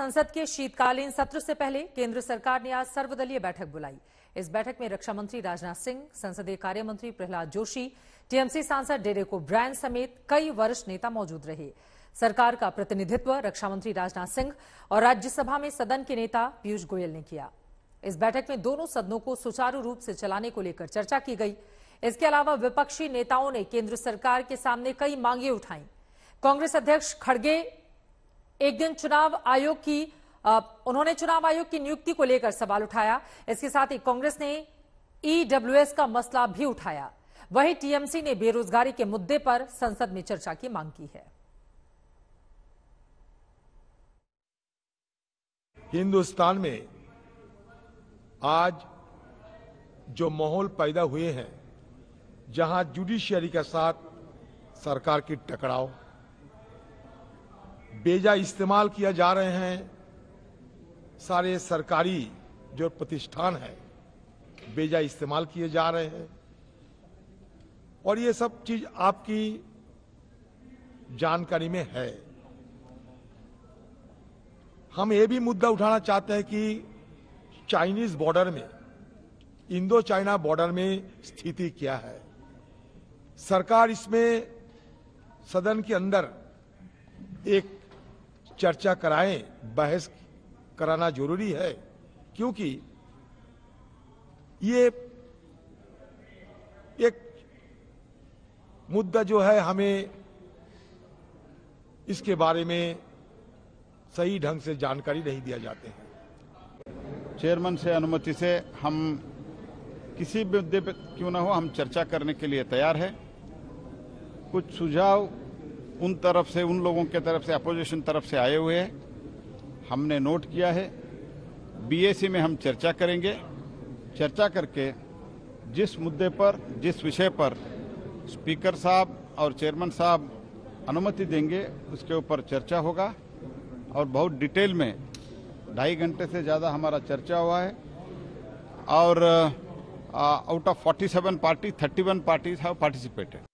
संसद के शीतकालीन सत्र से पहले केंद्र सरकार ने आज सर्वदलीय बैठक बुलाई इस बैठक में रक्षा मंत्री राजनाथ सिंह संसदीय कार्य मंत्री प्रहलाद जोशी टीएमसी सांसद को ब्रायन समेत कई वरिष्ठ नेता मौजूद रहे सरकार का प्रतिनिधित्व रक्षा मंत्री राजनाथ सिंह और राज्यसभा में सदन के नेता पीयूष गोयल ने किया इस बैठक में दोनों सदनों को सुचारू रूप से चलाने को लेकर चर्चा की गई इसके अलावा विपक्षी नेताओं ने केंद्र सरकार के सामने कई मांगे उठाई कांग्रेस अध्यक्ष खड़गे एक दिन चुनाव आयोग की उन्होंने चुनाव आयोग की नियुक्ति को लेकर सवाल उठाया इसके साथ ही कांग्रेस ने ईडब्ल्यूएस e का मसला भी उठाया वहीं टीएमसी ने बेरोजगारी के मुद्दे पर संसद में चर्चा की मांग की है हिंदुस्तान में आज जो माहौल पैदा हुए हैं जहां जुडिशियरी के साथ सरकार की टकराव बेजा इस्तेमाल किया जा रहे हैं सारे सरकारी जो प्रतिष्ठान है बेजा इस्तेमाल किए जा रहे हैं और ये सब चीज आपकी जानकारी में है हम ये भी मुद्दा उठाना चाहते हैं कि चाइनीज बॉर्डर में इंडो चाइना बॉर्डर में स्थिति क्या है सरकार इसमें सदन के अंदर एक चर्चा कराएं बहस कराना जरूरी है क्योंकि ये एक मुद्दा जो है हमें इसके बारे में सही ढंग से जानकारी नहीं दिया जाते हैं चेयरमैन से अनुमति से हम किसी भी मुद्दे पर क्यों ना हो हम चर्चा करने के लिए तैयार हैं कुछ सुझाव उन तरफ से उन लोगों के तरफ से अपोजिशन तरफ से आए हुए हैं हमने नोट किया है बीएसी में हम चर्चा करेंगे चर्चा करके जिस मुद्दे पर जिस विषय पर स्पीकर साहब और चेयरमैन साहब अनुमति देंगे उसके ऊपर चर्चा होगा और बहुत डिटेल में ढाई घंटे से ज़्यादा हमारा चर्चा हुआ है और out of 47 party 31 parties have participated